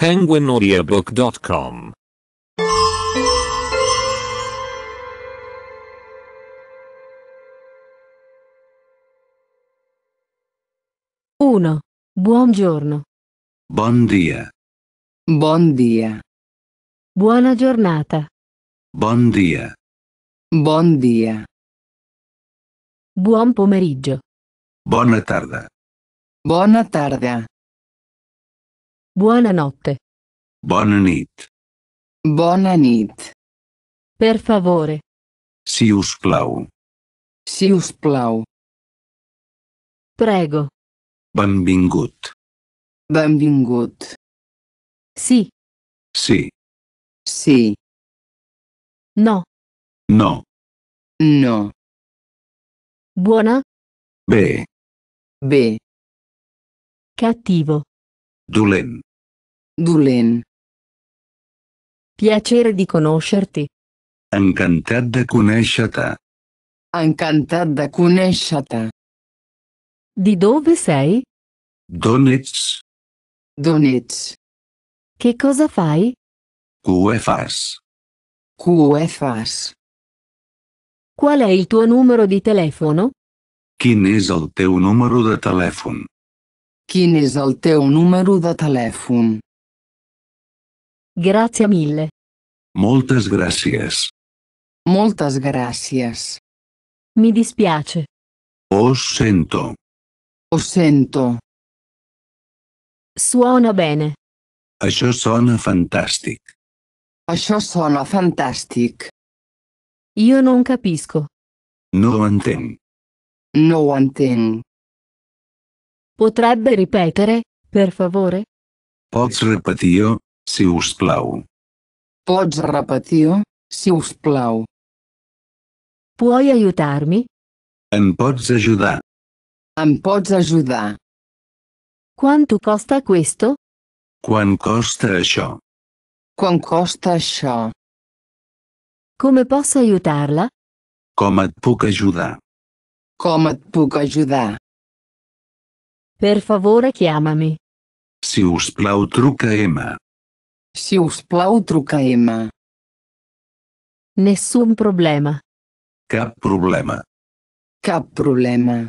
penguinaudiobook.com Uno. Buongiorno. Bon dia. Buon dia. Buona giornata. Bon dia. Buon dia. Buon pomeriggio. Buona tarda. Buona tarda. Buonanotte. Buonanit. Buonanit. Per favore. Sius plau. Sius plau. Prego. Benvingut. Benvingut. Sì. Sì. Sì. No. No. No. Buona. B. B. Cattivo. Dolent. Dulin. Piacere di conoscerti. Encantat de conoscerti. Encantat de conoscerti. Di dove sei? Donetsk. Donetsk. Che cosa fai? Cue fas. Cue fas. Qual è il tuo numero di telefono? Quin és el teu número de telèfon? Quin és el teu número de telèfon? Grazie mille. Moltas gracias. Moltas gracias. Mi dispiace. Ho sento. Ho sento. Suona bene. Això sona fantastic. Això sona fantastic. Io non capisco. No ho No ho Potrebbe ripetere, per favore? Pots repetir, si us plau. Pots repetir, si us plau. Puoi aiutarmi? Em pots ajudar. Em pots ajudar. Quanto costa questo? Quan costa això? Quant costa això? Come posso aiutarla? Com et puc ajudar? Com et puc ajudar? Per favore chiamami. Si us plau truca Emma. Si usplau trucaem. Nessun problema. Cap problema. Cap problema.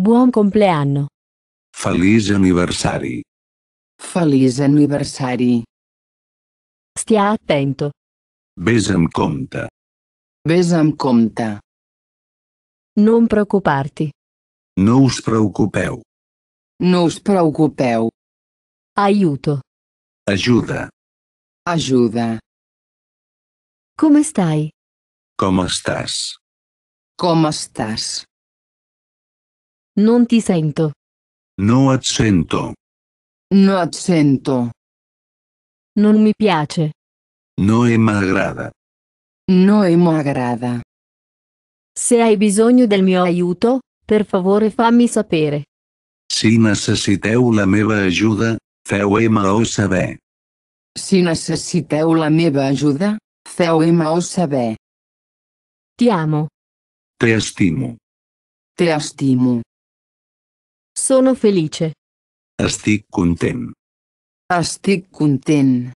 Buon compleanno. Feliç anniversari. Feliç anniversari. Stia attento. Ves amb compte. Ves amb compte. Non preoccuparti. No us preoccupeu. No us preoccupeu. Aiuto. Ajuda. Ajuda. Come stai? Como stas? Come stas? Non ti sento. No et sento. No et sento. Non mi piace. No e m'agrada. No e m'agrada. Se hai bisogno del mio aiuto, per favore fammi sapere. Si necessiteu la meva ajuda, Feu-me-ho saber. Si necessiteu la meva ajuda, feu-me-ho saber. Ti amo. Te estimo. Te estimo. Sono felice. Estic content. Estic content.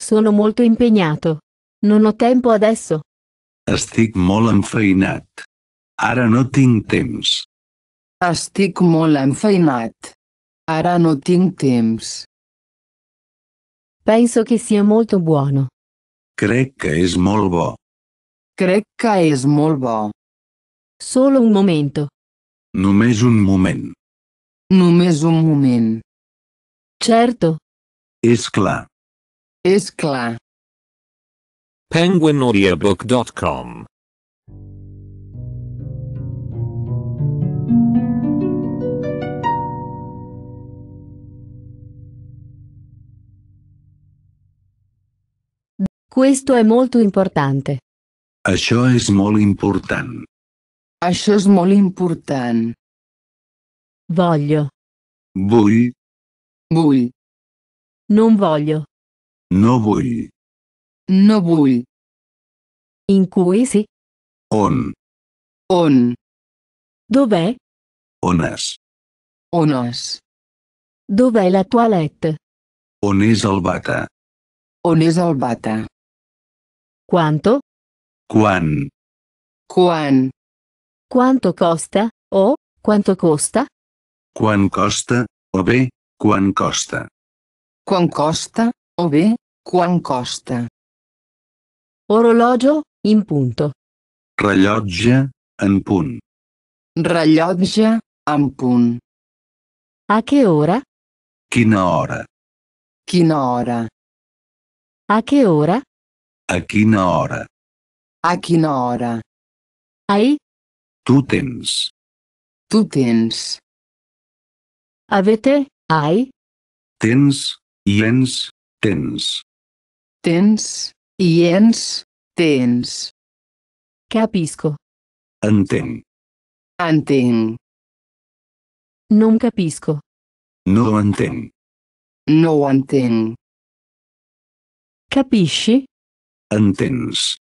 Sono molto impegnato. Non ho tempo adesso. Estic molt enfeinat. Ara no tinc temps. Estic molt enfeinat. Ara no tinc temps. Penso che sia molto buono. Crec che és molt bo. Crec que és molt bo. Solo un momento. Només un moment. Només un moment. Certo. És clar. És clar. Penguinaudiabook.com Questo è molto importante. Això és molt important. Això és molt important. Voglio. Vull. Vull. Non voglio. No vull. No vull. In cui si? On. On. Dov'è? Ones. Ones. Dov'è la toilette? On és el bata? On és el bata? Quanto? Quan. Quan. Quanto costa, o, quanto costa? Quan costa, o bé, quan costa. Quan costa, o bé, quan costa. Orologio, in punto. Rellotge, en punt. Rellotge, en punt. A che ora? Quina hora? Quina hora? A che ora? A quina hora? A quina hora? Ai? Tu tens. Tu tens. Avete, ai? Tens, i ens, tens. Tens, i ens, tens. Capisco. Entenc. Entenc. Non capisco. No entenc. No entenc. Capisci? Entens.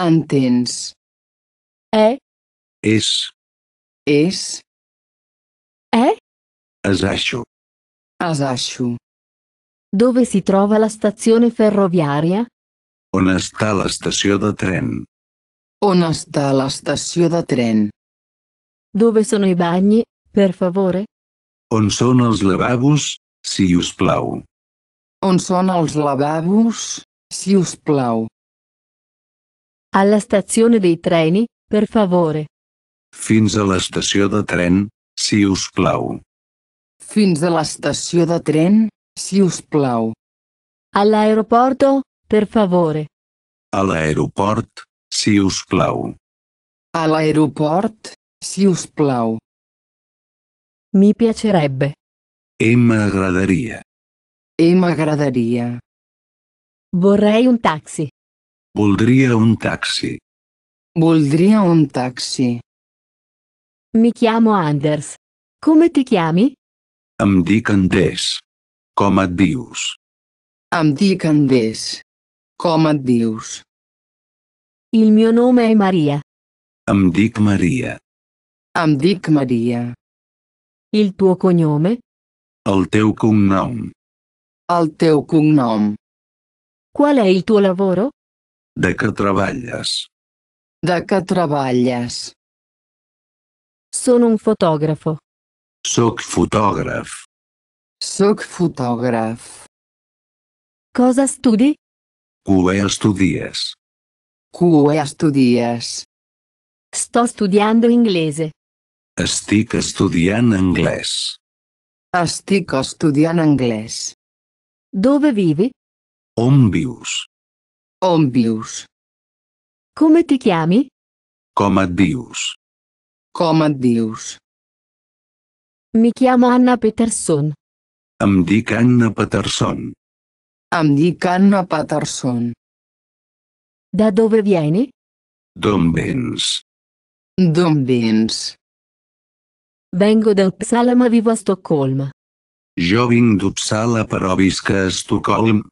Entens. Eh? És. És. È? Es e. Asascio. Dove si trova la stazione ferroviaria? On està l'estació de tren? On està l'estació de tren? Dove sono i bagni, per favore? On són els lavabos, si us plau? On són els lavabos, Siusplau. Alla stazione dei treni, per favore. Fins a la estació de tren, si usplau. plau. Fins a l'estació de tren, si usplau. All'aeroporto, per favore. All'aeroport, si usplau. All'aeroport, si usplau. Mi piacerebbe. E m'agradaria. E m'agradaria. Vorrei un taxi. Voldria un taxi. Voldria un taxi. Mi chiamo Anders. Come ti chiami? Em dic Andrés. Com et dius? Em dic Andrés. Com et dius? Il mio nome è Maria. Em dic Maria. Em dic Maria. Il tuo cognome? El teu cognom. El teu cognom. Qual è il tuo lavoro? De che travaglias? De che travaglias? Sono un fotografo. Soc fotògraf. Soc fotògraf. Cosa studi? Cue estudies? Cue estudies? Sto studiando inglese. Estic estudiant anglès. Estic estudiant anglès. Dove vivi? On vius? On vius? Come ti chiami? Com et dius? Com et dius? Mi chiamo Anna Peterson. Em dic Anna Peterson. Em dic Anna Peterson. Da dove vieni? D'on vens? D'on vens? Vengo da Uppsala ma vivo a Stoccolma. Jo vinc d'Uppsala però visc a Estocolm.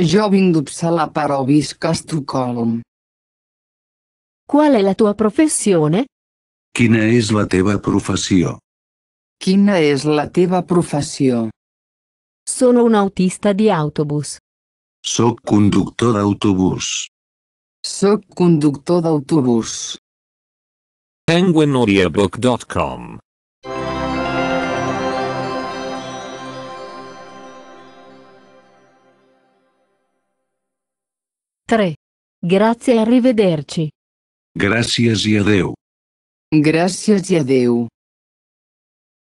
Jo vinc d'Uppsala però visc a Estocolm. Qual è la tua professione? Quina és la teva professió? Quina és la teva professió? Sono un autista di autobus. Soc conductor d'autobús. Soc conductor d'autobús. Penguinaudiobook.com 3. Grazie e arrivederci. Grazie e adeu. Grazie e adeu.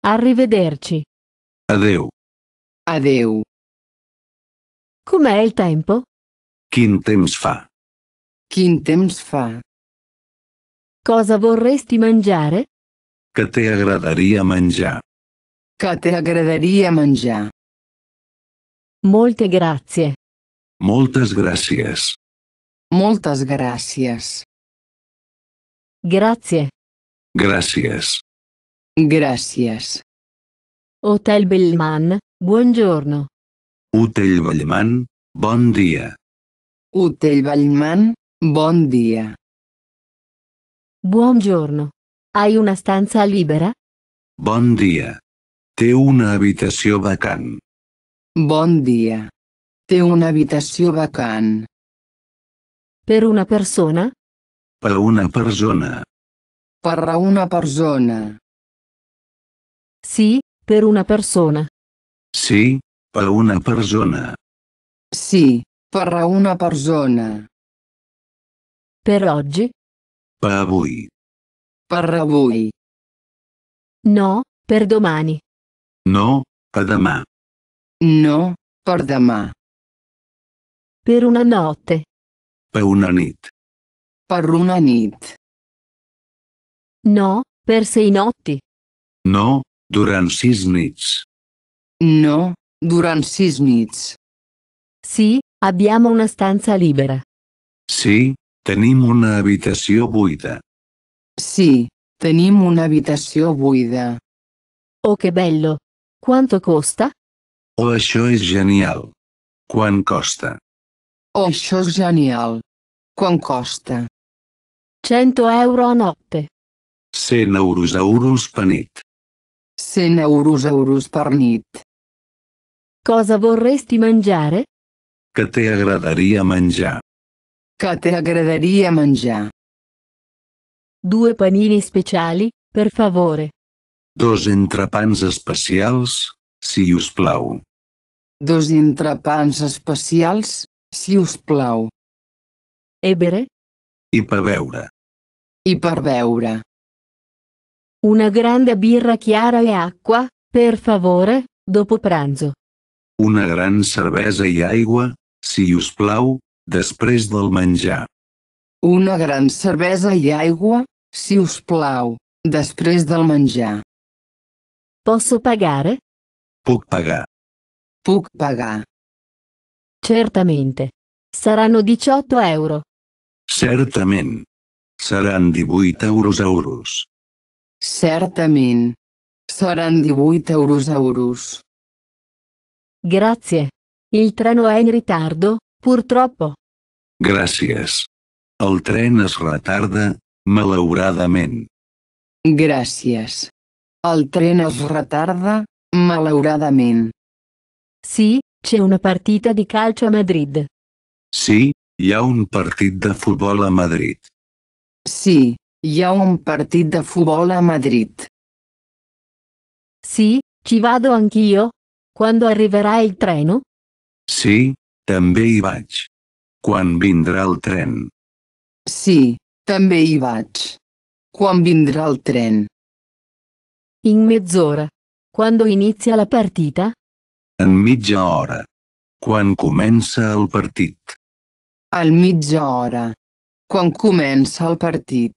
Arrivederci. Adeu. Adeu. Com'è il tempo? Quin temps fa? Quin temps fa? Cosa vorresti mangiare? Che te agradaria mangiare? Che te agradaria mangiare? Molte grazie. Moltes gràcies. Muchas gracias. Grazie. Gracias. Gracias. Hotel Bellman, buongiorno. Hotel Bellman, bon día. Hotel Bellman, bon Buen Buongiorno. ¿Hay una stanza libera? Bon día. Te una habitación vacant. Bon día. Te una habitación bacán. Per una persona? Per una persona. Per una persona. Sì, per una persona. Sì, per una persona. Sì, per una persona. Per oggi? Per voi. Per voi. No, per domani. No, per demà. No, per demà. Per una notte. Per una nit. Per una nit. No, per sei notti. No, durant sis nits. No, durant sis nits. Sì, abbiamo una stanza libera. Sí, tenim una habitació buida. Sí, tenim una habitació buida. Oh che bello! Quanto costa? Oh això és genial! Quant costa? Oh, això és genial. Quan costa? 100 euro a notte. 100 euros euros per nit. 100 euros euros per nit. Cosa vorresti mangiare? Que te agradaria menjar. Que te agradaria menjar. Due panini speciali, per favore. Dos entrepans especials, si us plau. Dos entrepans especials, si us plau. Ebere. I per veure. I per veure. Una grande birra chiara e acqua, per favore, dopo pranzo. Una gran cervesa i aigua, si us plau, després del menjar. Una gran cervesa i aigua, si us plau, després del menjar. Posso pagare? Puc pagar. Puc pagar. Certamente. Saranno 18 euro. Certament. Seran 18 euros euros. Certament. Saran 18 euros euros. Grazie. Il treno è in ritardo, purtroppo. Gràcies. El tren es retarda, malauradament. Gràcies. El tren es retarda, malauradament. Sì, c'è una partita di calcio a Madrid. Sì, c'è un partit de futbol a Madrid. Sì, c'è un partit de futbol a Madrid. Sì, ci vado anch'io? Quando arriverà il treno? Sì, també hi vaig. Quan vindrà el tren? Sì, també hi vaig. Quan vindrà il tren? In mezz'ora. Quando inizia la partita? En mitja hora. Quan comença el partit? Al mitja hora. Quan comença el partit?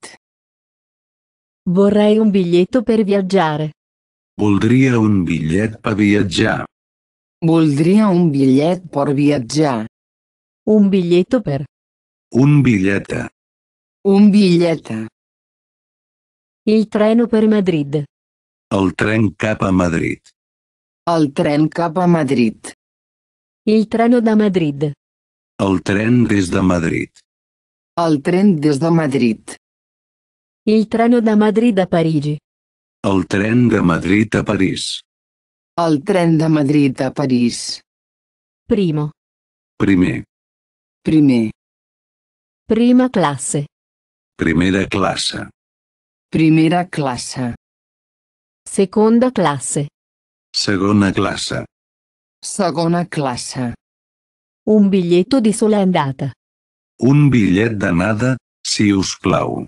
Vorrei un biglietto per viaggiare. Voldria un bitllet per viatjar. Voldria un bitllet per viatjar. Un biglietto per. Un biglietta. Un biglietta. Il treno per Madrid. El tren cap a Madrid. Al tren cap a Madrid. Il treno da Madrid. Al tren des de Madrid. Al tren des de Madrid. Il treno da Madrid a Parigi. Al tren de Madrid a París. Al tren de Madrid a París. Primo. Primer. Primer. Prima classe. Primera classe. Primera classe. Seconda classe. Seconda classe. Seconda classe. Un biglietto di sola andata. Un bitllet d'anada, si us plau.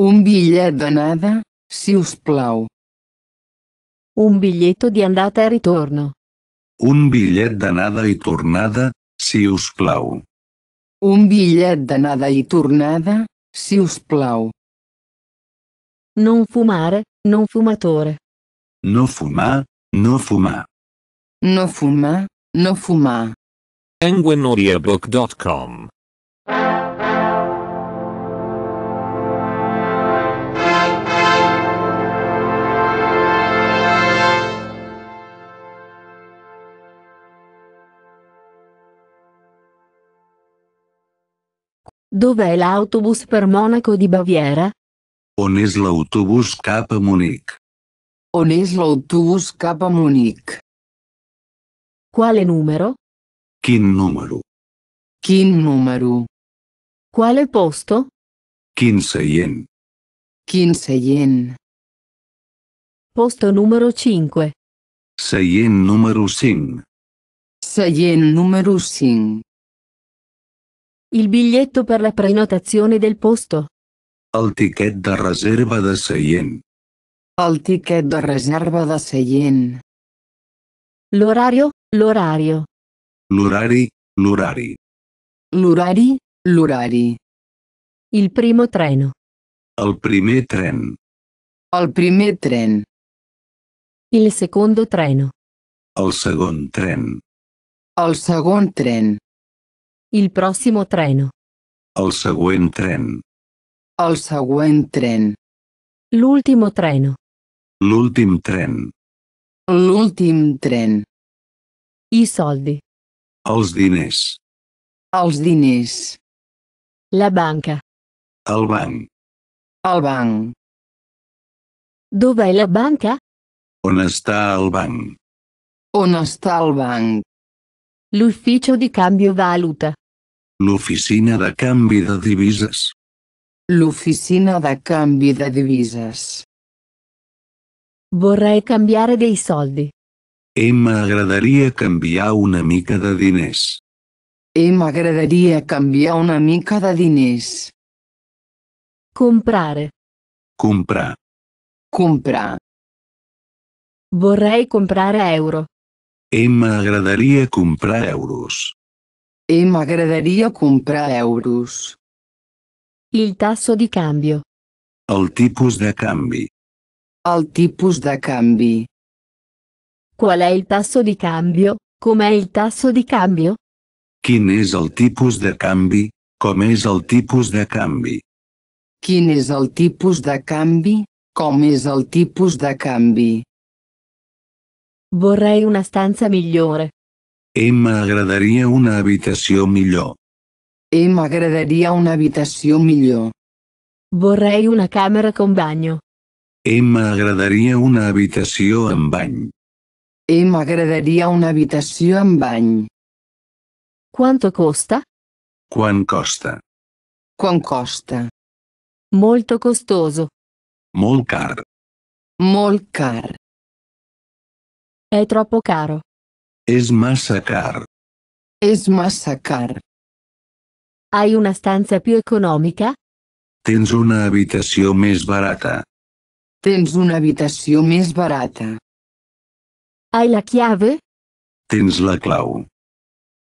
Un bitllet d'anada, si us plau. Un biglietto di andata e ritorno. Un bitllet d'anada e tornada, si us plau. Un bitllet d'anada e tornada, si us plau. Non fumare, non fumatore. No fumar, No fuma. No fuma, no fuma. Penguinaudiobook.com Dov'è l'autobus per Monaco di Baviera? On és l'autobús cap a Munic? On és l'autobús cap a Munic? Quale numero? Quin numero? Quin numero? Quale posto? Quin seient? Quin seient? Posto numero 5. Seient numero 5. Seient numero 5. Il biglietto per la prenotazione del posto. Al ticket da reserva da seient. Al ticket de reserva de seient. L'orario, l'orario. L'orari, l'orari. L'orari, l'orari. Il primo treno. El primer tren. El primer tren. Il secondo treno. El segon tren. El segon tren. Il prossimo treno. El següent tren. El següent tren. L'ultimo treno. L'últim tren. L'últim tren. I soldi. Els diners. Els diners. La banca. El banc. El banc. Dov'è la banca? On està el banc? On està el banc? L'ufficio di cambio valuta. L'oficina de canvi de divises. L'oficina de canvi de divises. Vorrei cambiare dei soldi. E m'agradaria cambiare una mica da diners. E m'agradaria cambiare una mica da diners. Comprare. Comprar. Comprar. Vorrei comprare euro. E m'agradaria comprar euros. E m'agradaria comprar euros. Il tasso di cambio. Al tipus de cambi al tipus de canvi. Qual è il tasso di cambio? Com'è il tasso di cambio? Quin és el tipus de canvi? Com és el tipus de canvi? Quin és el tipus de canvi? Com és el tipus de canvi? Vorrei una stanza migliore. E m'agradaria una abitació migliore. E m'agradaria una abitació migliore. Vorrei una camera con bagno. Emma agradaría una habitación en baño. Emma agradaría una habitación en baño. ¿Cuánto costa? Quan costa? Quan costa? Molto costoso. Muy caro. Muy caro. Es troppo caro. Es massa caro. Es más caro. ¿Hay una stanza più económica? Tens una habitación más barata. Tens una habitació més barata. Hai la chiave? Tens la clau.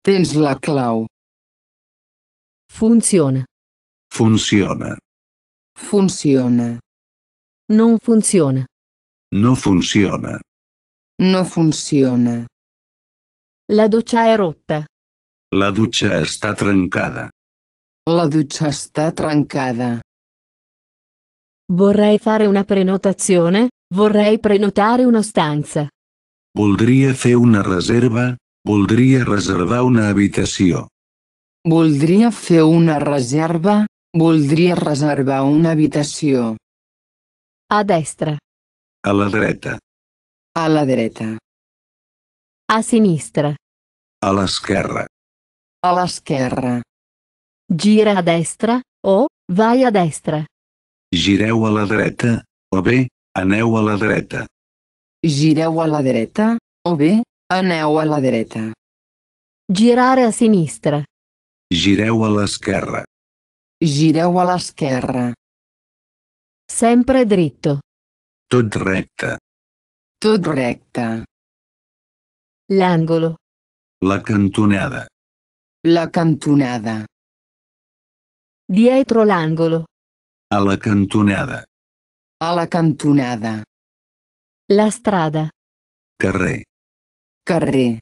Tens la clau. Funciona. Funciona. Funciona. No funciona. No funciona. No funciona. La dutxa è rotta. La dutxa està trencada. La dutxa està trencada. Vorrei fare una prenotazione, vorrei prenotare una stanza. Voldria fer una reserva, voldria reservar una abitazione. Voldria fer una reserva, voldria reservar una abitació. A destra. Alla la dreta. A dreta. A sinistra. Alla scherra. Alla scherra. Gira a destra, o, vai a destra. Gireu a la dreta, o bé, aneu a la dreta. Gireu a la dreta, o bé, aneu a la dreta. Girare a sinistra. Gireu a l'esquerra. Gireu a l'esquerra. Sempre dritto. Tot recte. Tot recte. L'angolo. La cantonada. La cantonada. Dietro l'angolo. A la cantonada. A la cantonada. La strada. Carré. Carré.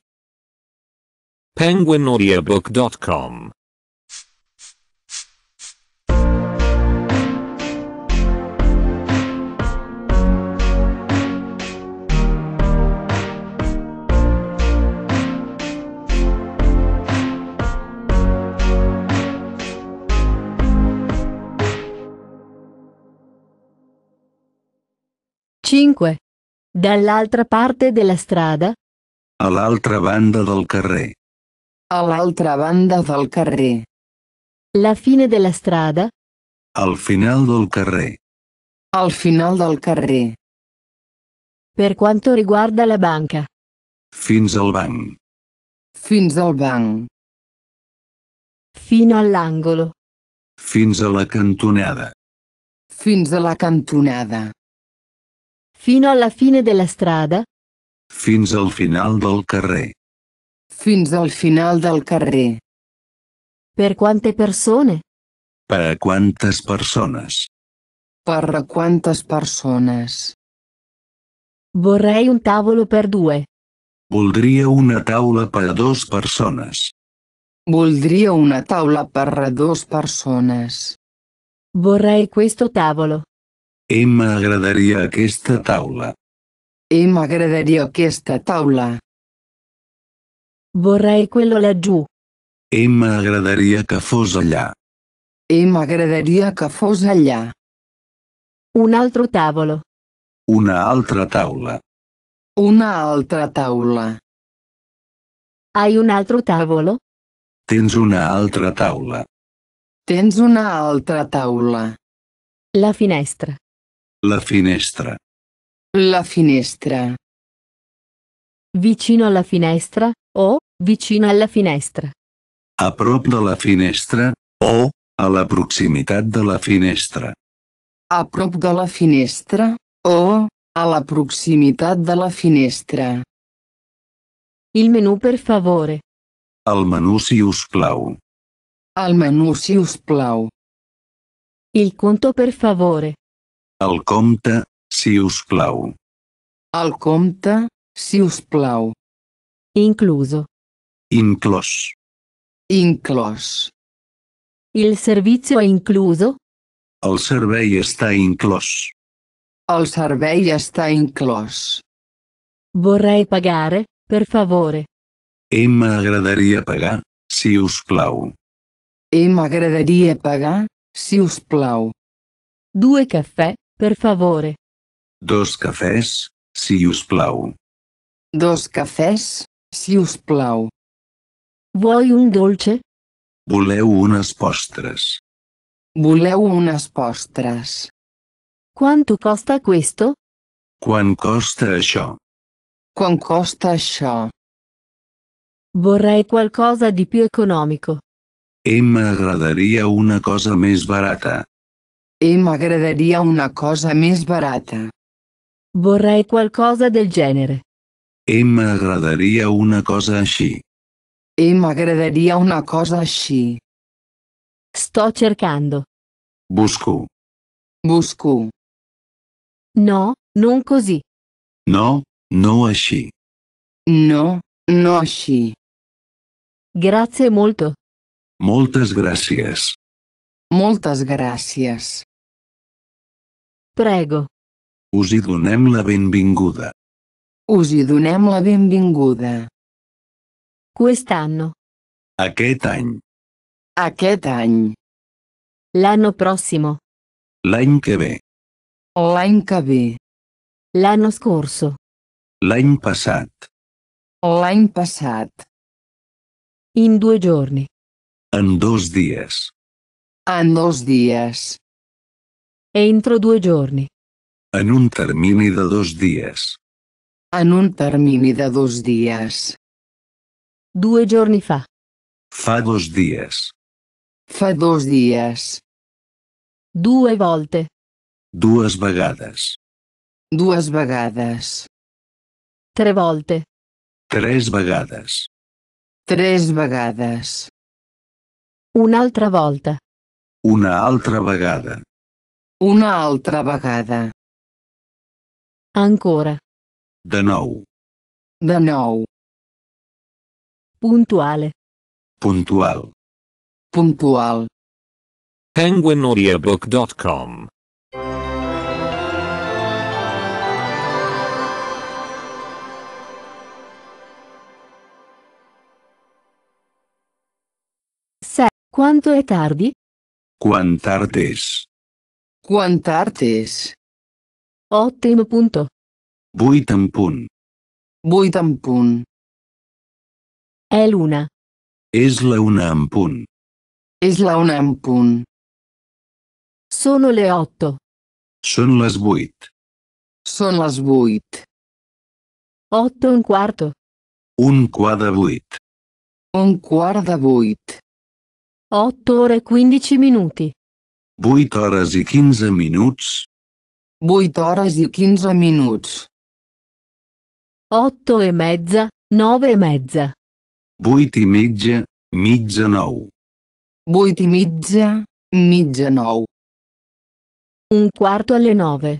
Penguinaudiobook.com 5. Dall'altra parte della strada. All'altra banda del carrer. All'altra banda del carrer. La fine della strada. Al final del carrer. Al final del carrer. Per quanto riguarda la banca. Fins al banc. Fins al banc. Fino all'angolo. Fins alla cantonada. Fins alla cantonada. Fino alla fine della strada. Fins al final del carrer. Fins al final del carrer. Per quante persone? Per a quantes persones? Per a quantes persones? Vorrei un tavolo per due. Voldria una taula per a dos persones. Voldria una taula per a dos persones. Vorrei questo tavolo. I m'agradaria aquesta taula. I m'agradaria aquesta taula. Vorrei quello laggiù. E m'agradaria che fosse allà. E m'agradaria che fosse allà. Un altro tavolo. Una altra taula. Una altra taula. Hai un altro tavolo? Tens una altra taula. Tens una altra taula. La finestra. La finestra. La finestra. Vicino alla finestra, o, vicino alla finestra. A prop de la finestra, o, alla prossimità della finestra. A prop de finestra, o, alla prossimità della finestra. Il menù per favore. Al menù si us plau. Al menù si us plau. Il conto per favore. El compte, si us plau. El compte, si us plau. Incluso. Inclos. Inclos. Il servizio è incluso? El servei està inclòs. El servei està inclòs. Vorrei pagare, per favore. E m'agradaria pagar, si us plau. E m'agradaria pagar, si us plau. Due caffè, per favore. Dos cafés, si us plau. Dos cafés, si us plau. Vuoi un dolce? Voleu unes postres. Voleu unes postres. Quanto costa questo? Quan costa això? Quan costa això? Vorrei qualcosa di più economico. E m'agradaria una cosa més barata. E m'agradaria una cosa més barata. Vorrei qualcosa del genere. E m'agradaria una cosa així. E m'agradaria una cosa així. Sto cercando. Busco. Busco. No, non così. No, no així. No, no així. Grazie molto. Moltes gràcies. Moltes gràcies. Prego. Us hi donem la benvinguda. Us hi donem la benvinguda. Quest'anno. Aquest any. Aquest any. L'anno prossimo. L'any que ve. L'any que ve. L'anno scorso. L'any passat. L'any passat. In due giorni. En dos dies. En dos dies. E entro due giorni. En un termini de dos dies. En un termini de dos dies. Due giorni fa. Fa dos dies. Fa dos dies. Due volte. Dues vegades. Dues vegades. Tre volte. Tres vegades. Tres vegades. altra volta. Una altra vegada. Una altra Ancora. De nou. De nou. Puntuale. Puntual. Puntual. PenguinAudiobook.com Quanto è tardi? Quant'art Quant'artes? Ottimo punto. Buitampun. Buitampun. È l'una. Es la una en punt. Es la una en Sono le otto. Son les vuit. Son les vuit. Otto un quarto. Un quart de Un quart de Otto ore e quindici minuti. 8 hores i 15 minuts. 8 hores i 15 minuts. 8 e mezza, 9 e mezza. 8 i mitja, mitja 9. 8 i mitja, mitja 9. Un quarto alle 9.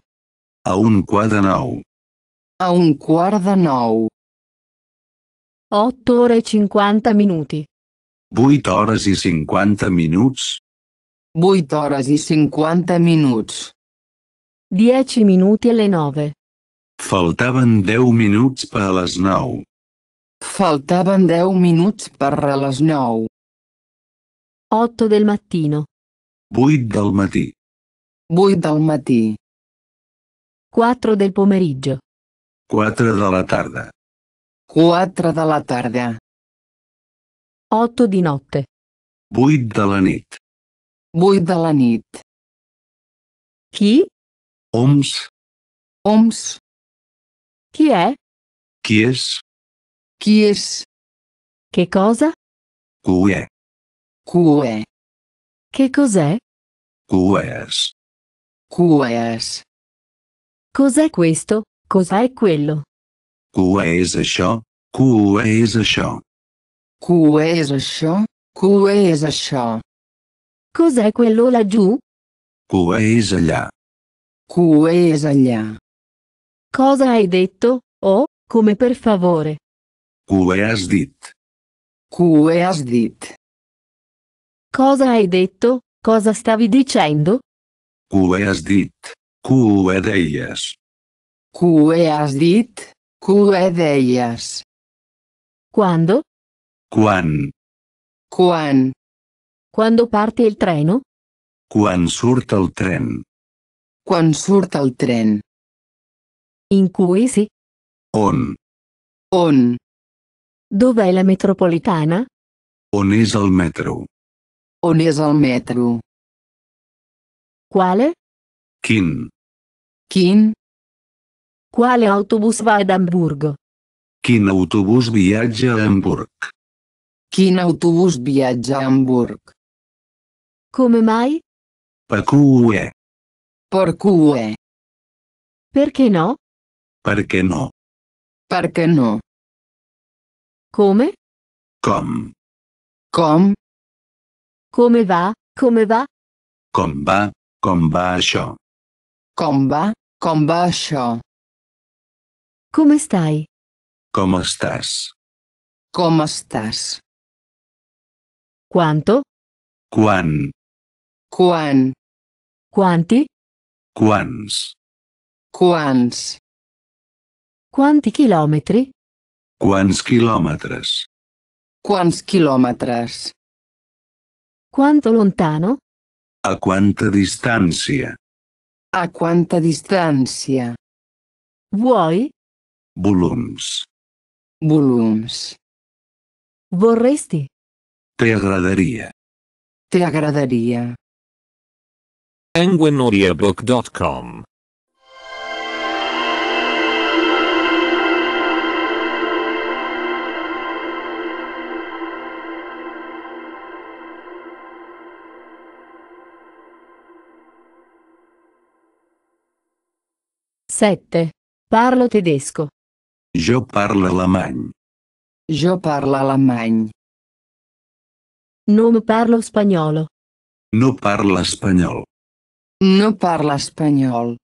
A un quart de 9. A un quart de 9. 8 ore e 50 minuti. 8 hores i 50 minuts. 8 horas e 50 minuti. 10 minuti alle 9. Faltaven 10 minuts per a les 9. Faltaven 10 minuts per a les 9. 8 del mattino. 8 del matí. 8 del matí. 4 del pomeriggio. 4 de tarda. 4 de tarda. 8 di notte. 8 de la Bujdalanit. Chi? Oms. Oms. Chi è? Chies. Chies. Che cosa? Cue. Cue. Che cos'è? Cues. Cues. Cos'è questo? Cos'è quello? Cues ciò. Cues ciò. Cues ciò. Cues ciò. Cos'è quello laggiù? Cuesaglia. Cuesaglia. Cosa hai detto, oh, come per favore? Cueasdit. Cueasdit. Cosa hai detto, cosa stavi dicendo? Cueasdit. Cuedeias. Cueasdit. Cuedeias. Quando? Quan. Quan. Quando parte il treno? Quan surt el tren. Quan surt el tren. In cui si? On. On. Dov'è la metropolitana? On és el metro? On és el metro? Quale? Quin. Quin? Quale autobus va ad Hamburgo? Quin autobus viatja a Hamburg? Quin autobus viatja a Hamburg? Come mai? Perché. Perché. Perché no? Perché no? Perché no? Come? Com. Com? Come va? Come va? Com va? Com va això? Com va? Com va això? Come stai? Come stas? Come stas? Quanto? Quan? Quan. Quanti? Quants? Quants. Quanti quilòmetri? Quants quilòmetres? Quants quilòmetres? Quanto lontano? A quanta distància? A quanta distància? Vuoi? Volums. Volums. Vorresti? Te Te agradaria. penguinaudiobook.com Sette. Parlo tedesco. Io parlo alemagno. Io parlo alemagno. Non parlo spagnolo. Non parla spagnolo. No parla spagnolo.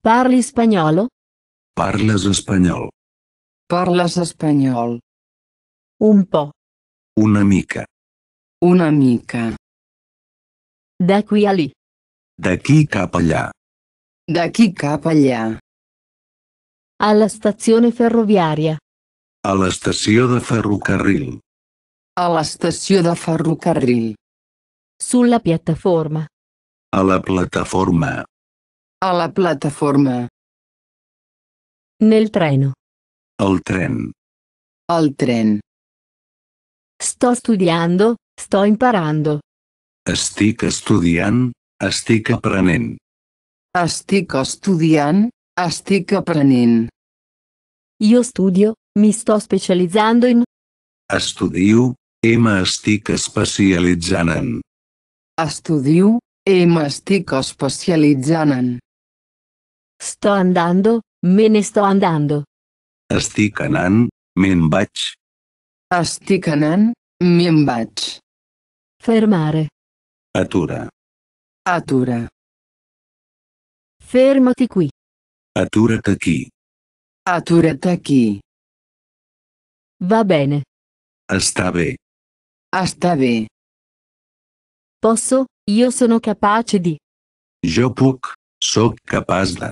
Parli spagnolo? Parlas spagnolo. Parlas spagnolo. Un po'. Un'amica. Un'amica. Da qui a lì. Da qui capa là? Da qui capa là? Alla stazione ferroviaria. Alla stazione da ferrocarril. Alla stazione da ferrocarril. Sulla piattaforma. A la plataforma. A la plataforma. Nel treno. Al tren. Al tren. Sto studiando, sto imparando. Estic estudiant, estic aprenent. Estic estudiant, estic aprenent. Io studio, mi sto specializzando in... Estudio, em estic especialitzant en. Estudio, e mastico especialitzant Sto andando, me ne sto andando. Estic anant, me'n vaig. Estic anant, me'n vaig. Fermare. Atura. Atura. Fermati qui. Atura't qui. Atura't qui. Va bene. Està bé. Està bé. Posso, io sono capace di. Jo puc, soc capaç de.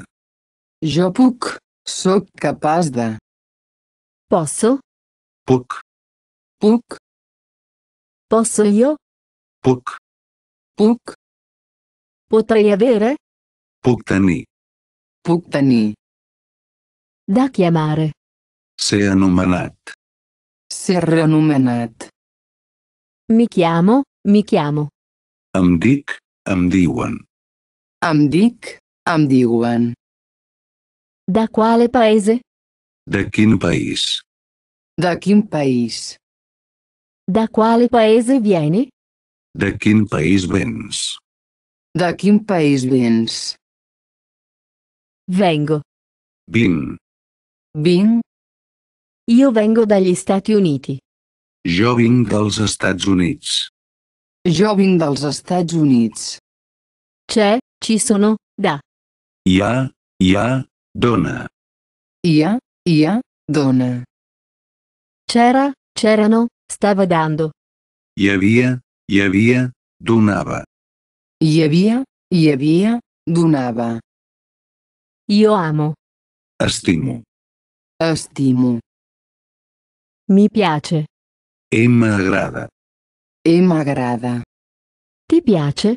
Jo puc, soc capaç de. Posso? Puc. Puc. Posso io? Puc. Puc. Potrei avere? Puc tenir. Puc tenir. Da chiamare. Ser anomenat. Ser anomenat. Mi chiamo, mi chiamo. Em dic, em diuen. Em dic, em diuen. Da quale paese? Da quin país? Da quin país? Da quale paese vieni? Da quin país vens? Da quin país vens? Vengo. Vin. Vin. Io vengo dagli Stati Uniti. Jo vinc dels Estats Units. Jo vinc dels Estats Units. C'è, ci sono, da. Ia, ia, dona. Ia, ia, dona. C'era, c'erano, stava dando. Hi havia, hi havia, donava. Hi havia, hi havia, donava. Io amo. Estimo. Estimo. Mi piace. E m'agrada. E m'agrada. Ti piace?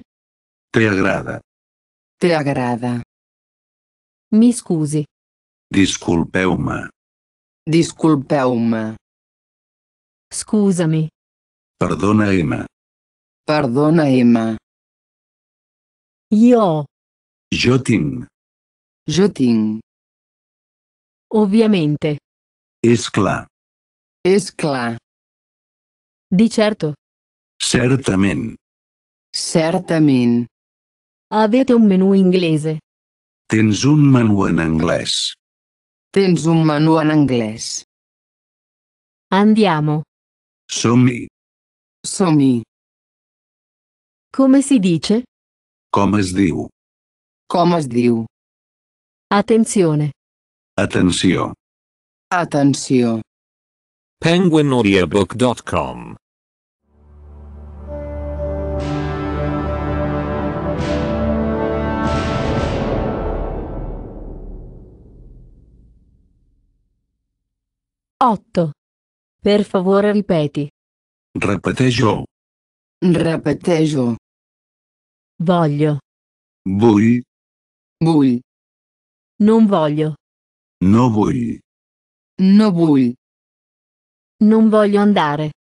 Te agrada. Te agrada. Mi scusi. Disculpeu-me. Disculpeu-me. Scusami. Perdona Emma. Perdona Emma. Io. Jo tinc. Jo tinc. Ovviamente. És clar. És clar. Di certo. Certament. Certament. Avete un menù inglese. Tens un menù in anglès. Tens un menù in anglès. Andiamo. Som-hi. Som-hi. Come si dice? Com es diu? Com es diu? Attenzione. Attenció. Attenció. Penguinaudiabook.com 8. Per favore ripeti. Repetejo. Repetejo. Voglio. Vull. Vull. Non voglio. No vuoi. No vuoi. Non voglio andare.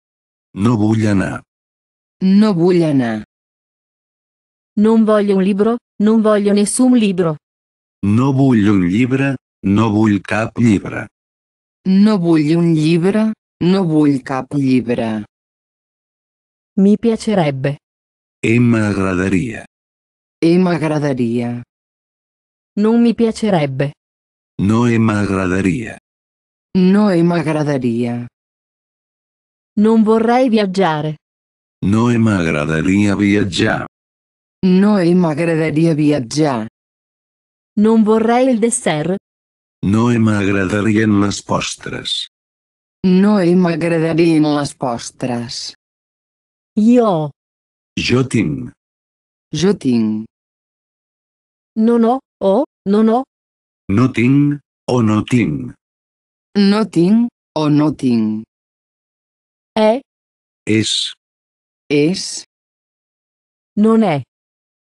No vull anar. No vull anar. Non voglio un libro, non voglio nessun libro. No voglio un libro, no vull cap llibre. No vull un llibre, no vull cap llibre. Mi piacerebbe. E m'agradaria. E m'agradaria. Non mi piacerebbe. No e m'agradaria. No e m'agradaria. Non vorrei viaggiare. No e m'agradaria viaggiare. No e m'agradaria viaggiare. Non vorrei il dessert, No em agradarien les postres. No em agradarien les postres. Jo. Jo tinc. Jo tinc. No, no, o, oh, no, no. No tinc, o no tinc. No tinc, o no tinc. Eh? És. És. No n'è.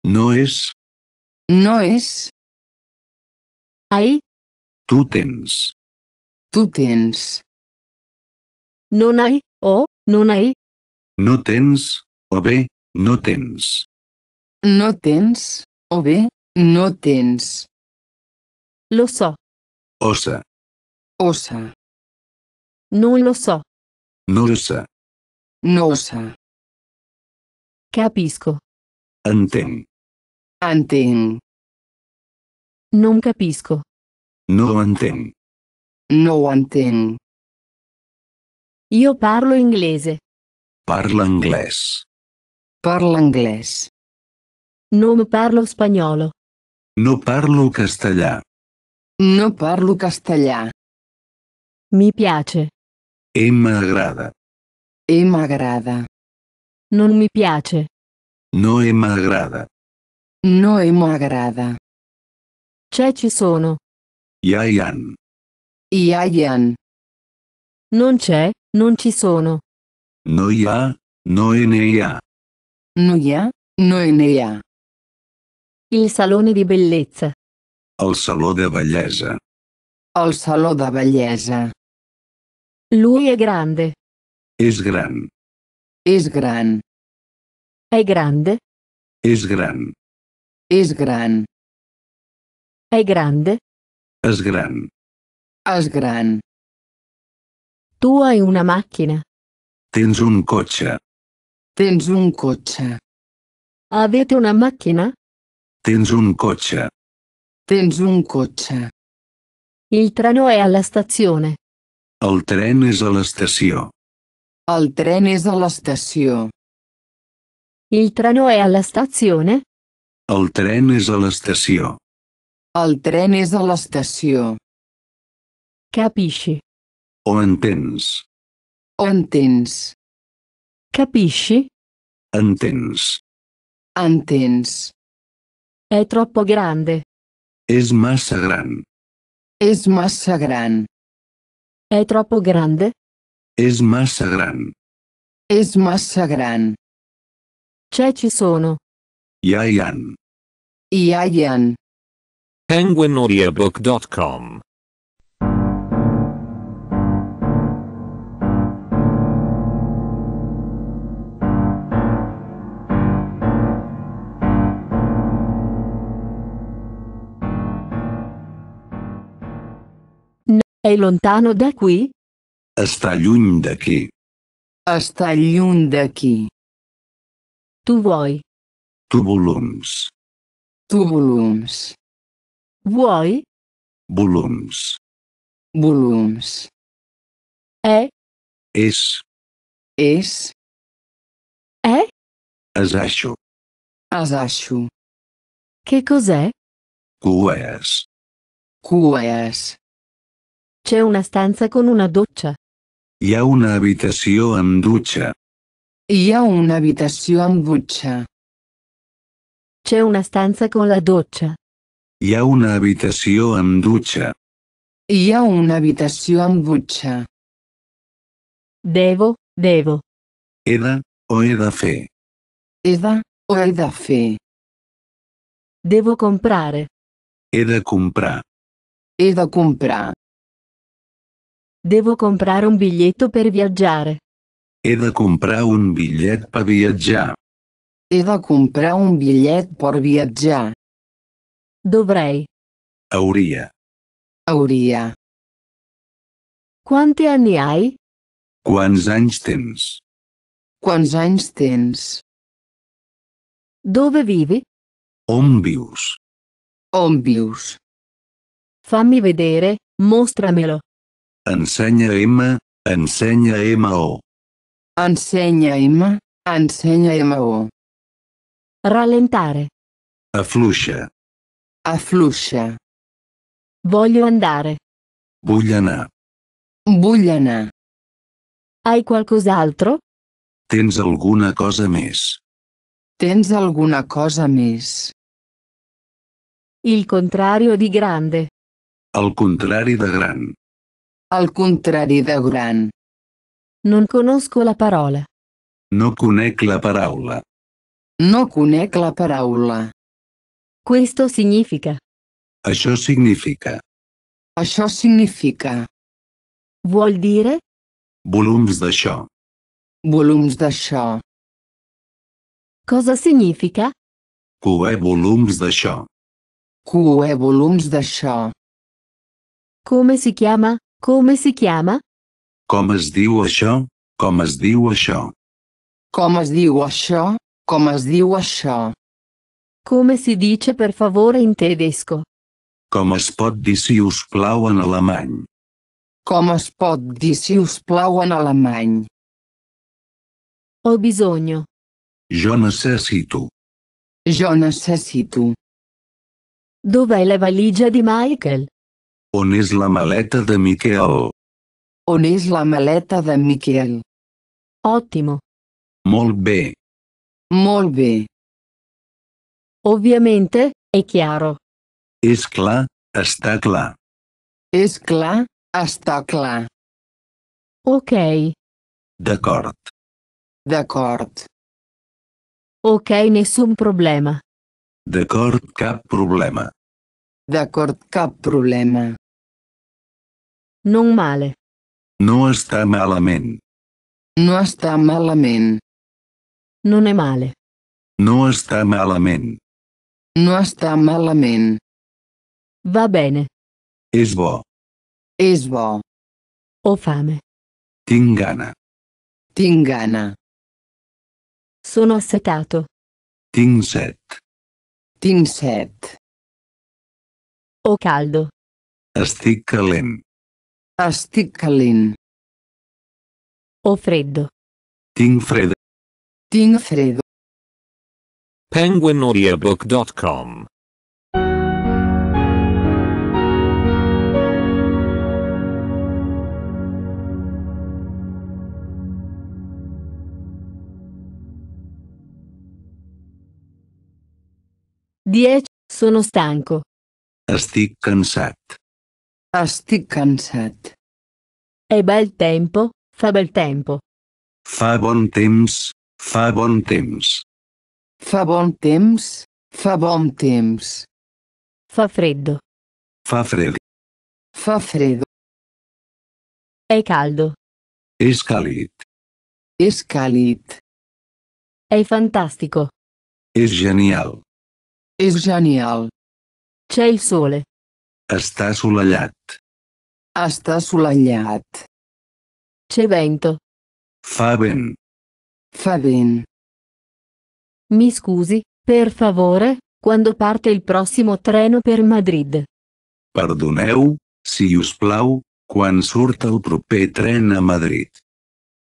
No és. No és. Ai, Tú tens. Tú tens. No hay, o, non hay. No tens, o ve, no tens. No tens, o ve, no tens. Lo so. Osa. Osa. No lo so. No lo sa. No lo Capisco. Anten. Anten. Non capisco. No anten. No ho Io parlo inglese. Parla inglese. Parla inglese. Non parlo spagnolo. No parlo castellà. No parlo castellà. Mi piace. E m'agrada. E m'agrada. Non mi piace. No e m'agrada. No e m'agrada. C'è cioè ci sono. Yaian. Yaian. Non c'è, non ci sono. Noia, noenea. Noia, ha. Il salone di bellezza. Al salò da Vallesa. Al salò da Vallesa. Lui è grande. Es gran. Es gran. È grande? Es gran. Es gran. È grande? Es gran. Es gran. Tu hai una macchina. Tens un cotxe. Tens un cotxe. Avete una macchina? Tens un cotxe. Tens un cotxe. Il treno è alla stazione. El tren és a l'estació. El tren és a l'estació. Il treno è alla stazione? El tren és a l'estació. El tren és a l'estació. Capisci. Ho entens. Ho entens. Capisci? Entens. Entens. È troppo grande. És massa gran. És massa gran. È troppo grande? És massa gran. És massa gran. C'è ci sono. Ja hi Hi ha, hi penguinaudiobook.com È lontano da qui? Sta lluny qui. Està lluny d'aquí. Tu vuoi? Tu volums. Tu volums. Vuoi? Bulums. Bulums. È? Es. Es. È? Asascio. Asascio. Che cos'è? Cues. Cues. C'è una stanza con una doccia. Hi ha una abitació amb dutxa. Hi ha una abitació amb dutxa. C'è una stanza con la doccia. Hi ha una habitació amb dutxa. Hi ha una habitació amb dutxa. Devo, devo. He de, o he de fer. He de, o he de fer. Devo comprare. He de comprar. He de comprar. Devo comprare un biglietto per viaggiare. He de comprar un bitllet per viatjar. He de comprar un bitllet per viatjar. Dovrei. Auria. Auria. Quanti anni hai? Quants anys tens? Quants anys tens? Dove vivi? On vius? On vius? Fammi vedere, mostramelo. Insegna M, insegna MO. Insegna M, insegna MO. Rallentare. Affluscia. Affluscia. Voglio andare. Bugliana. Bugliana. Hai qualcos'altro? Tens alguna cosa més? Tens alguna cosa més? Il contrario di grande. Al contrari de gran. Al contrari de gran. Non conosco la parola. No conec la paraula. No conec la paraula. Questo significa. Això significa. Això significa. Vuol dire? Volums d'això. Volums d'això. Cosa significa? Cuè volums d'això. Cuè volums d'això. Come si chiama? Come si chiama? Com es diu això? Com es diu això? Com es diu això? Com es diu això? Come si dice per favore in tedesco? Com es pot si usplau plau en alemany? Com es pot si usplau plau en alemany? Ho bisogno. Jo necessito. Jo necessito. Dov'è la valigia di Michael? On és la maleta de Miquel? On és la maleta de Miquel? Ottimo. Molt bé. Molt bé. Ovviamente, è chiaro. És clar, està clar. És clar, està clar. Ok. D'acord. D'acord. Ok, nessun problema. D'acord, cap problema. D'acord, cap problema. Non male. No està malament. No està malament. Non è male. No està malament. No està malament. Va bene. És bo. És bo. Ho fame. Tinc gana. Tinc gana. Sono assetato. Tinc set. Tinc set. Ho caldo. Estic calent. Estic calent. Ho freddo. Tinc freddo. Tinc freddo penguinaudiobook.com Dieci, sono stanco. Estic cansat. Stic cansat. È bel tempo, fa bel tempo. Fa bon temps, fa bon temps. Fa bon temps, fa bon temps. Fa freddo. Fa freddo. Fa freddo. È caldo. És càlid. És càlid. È fantastico. És genial. És genial. C'è il sole. Està assolellat. Està assolellat. C'è vento. Fa vent. Fa vent. Mi scusi, per favore, quando parte il prossimo treno per Madrid? Pardoneu, si usplau, plau, quan surt el proper tren a Madrid?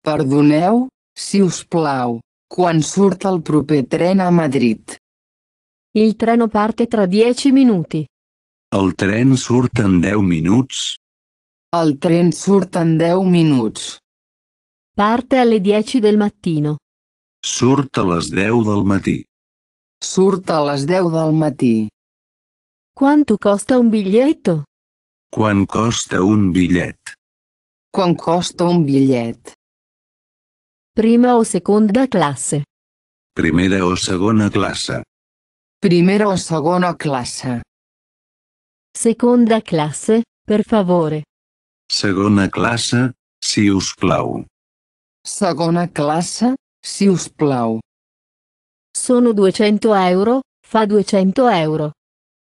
Pardoneu, si usplau, plau, quan surt il proper tren a Madrid? Il treno parte tra dieci minuti. El tren surt en deu minuts? Il tren surt en deu minuts. Parte alle 10 del mattino. Surt a les 10 del matí. Surt a les 10 del matí. Quanto costa un bitllet? Quan costa un bitllet? Quan costa un bitllet? Prima o seconda classe? Primera o segona classe. Primera o segona classe. Seconda classe, per favore. Segona classe, si us plau. Segona classe, Sius plau. Sono 200 euro, fa 200 euro.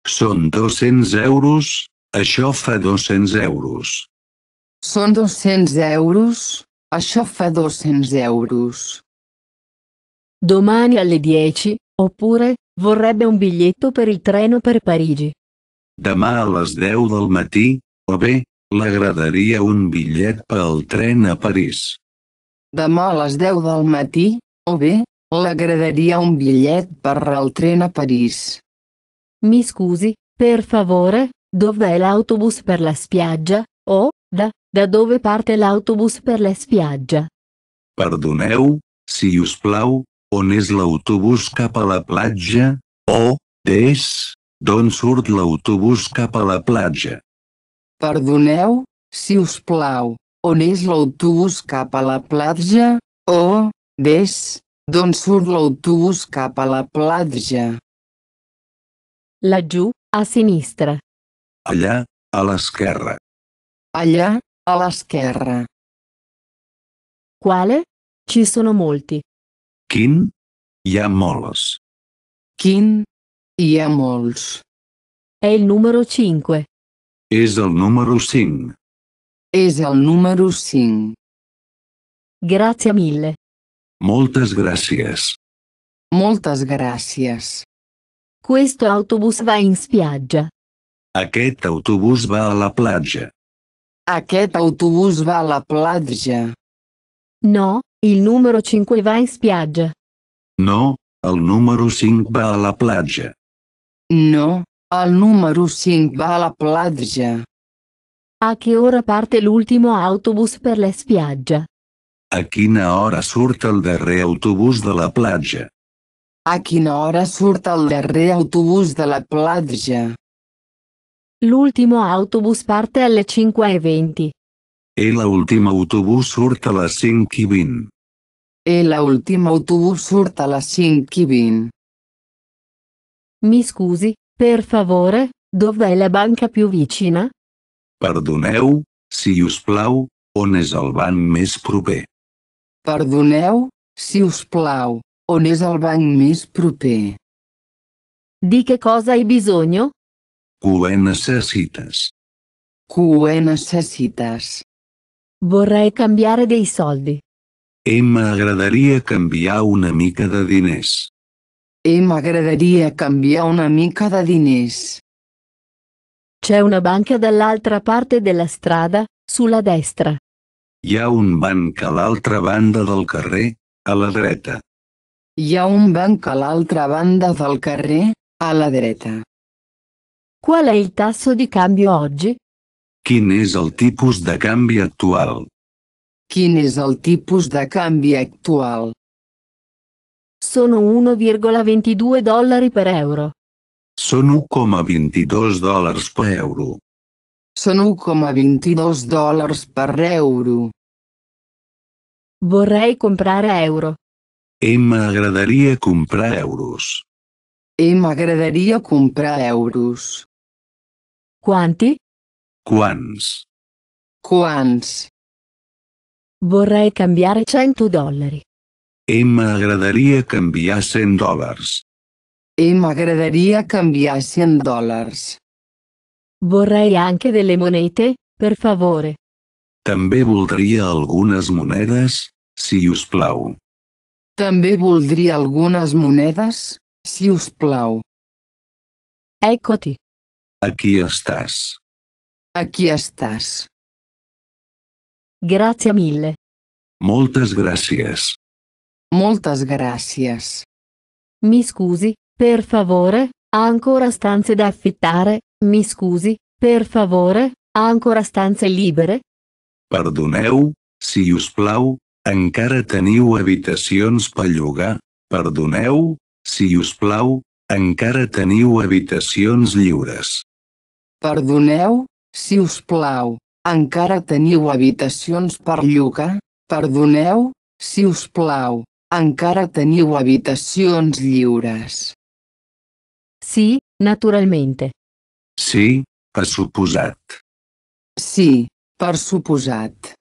Son 200 euros, això fa 200 euros. Son 200 euros, això fa 200 euros. Domani alle 10, oppure, vorrebbe un biglietto per il treno per Parigi. Demà a les 10 del matí, o bé, l'agradaria un bitllet pel tren a París. demà a les 10 del matí, o bé, l'agradaria un bitllet per al tren a París. Mi scusi, per favore, dov'è l'autobus per la spiaggia, o, da, da dove parte l'autobus per la spiaggia? Perdoneu, si us plau, on és l'autobús cap a la platja? O, des, d'on surt l'autobús cap a la platja? Perdoneu, si us plau, On és l'autobús cap a la platja? O, des, d'on surt l'autobús cap a la platja? Laggiù, a sinistra. Allà, a l'esquerra. Allà, a l'esquerra. Quale? Ci sono molti. Quin? Hi ha molts. Quin? Hi ha molts. È il numero 5. És el número 5. Es el número 5. Grazie mille. Moltes gràcies. Moltes gràcies. Questo autobus va in spiaggia. Aquest autobus va a la platja. Aquest autobus va a la platja. No, il numero 5 va in spiaggia. No, el número 5 va a la platja. No, el número 5 va a la platja. A che ora parte l'ultimo autobus per la spiaggia? A che ora surta il darrer autobus de plaggia? A che ora surta il darrer autobus de plaggia? L'ultimo autobus parte alle 5.20. E l'ultimo autobus surt a les 5.20. E l'ultimo autobus surt a les 5.20. Mi scusi, per favore, dov'è la banca più vicina? Perdoneu, si us plau, on és el banc més proper? Perdoneu, si us plau, on és el banc més proper? Di que cosa hai bisogno? Cue necessites? Cue necessites? Vorrei cambiare dei soldi. E m'agradaria canviar una mica de diners. E m'agradaria canviar una mica de diners. C'è una banca dall'altra parte della strada, sulla destra. Hi ha un banc a l'altra banda del carrer, a la dreta. Hi ha un banc a l'altra banda del carrer, alla dreta. Qual è il tasso di cambio oggi? Quin és el tipus de canvi actual? Quin és el tipus de canvi actual? Sono 1,22 dollari per euro. Sono 1,22 dòlars per eh. euro. Sono 1,22 dòlars per euro. Vorrei comprare euro. E m'agradaria comprar euros. E m'agradaria comprar euros. Quanti? Quants? Quants? Vorrei cambiare 100 dollari. E mi m'agradaria cambiare 100 dòlars. E m'agradaria canviar 100 dòlars. Vorrei anche delle monete, per favore. També voldria algunes monedes, si us plau. També voldria algunes monedes, si us plau. Eccoti. Aquí estàs. Aquí estàs. Grazie mille. Moltes gràcies. Moltes gràcies. Mi scusi, per favore, ha ancora stanze da affittare, mi scusi, per favore, ha ancora stanze libere? Perdoneu, si us plau, encara teniu habitacions per llogar? Perdoneu, si us plau, encara teniu habitacions lliures. Perdoneu, si us plau, encara teniu habitacions per llogar? Perdoneu, si us plau, encara teniu habitacions lliures. Sì, naturalmente. Sì, per supposat. Sì, per supposat.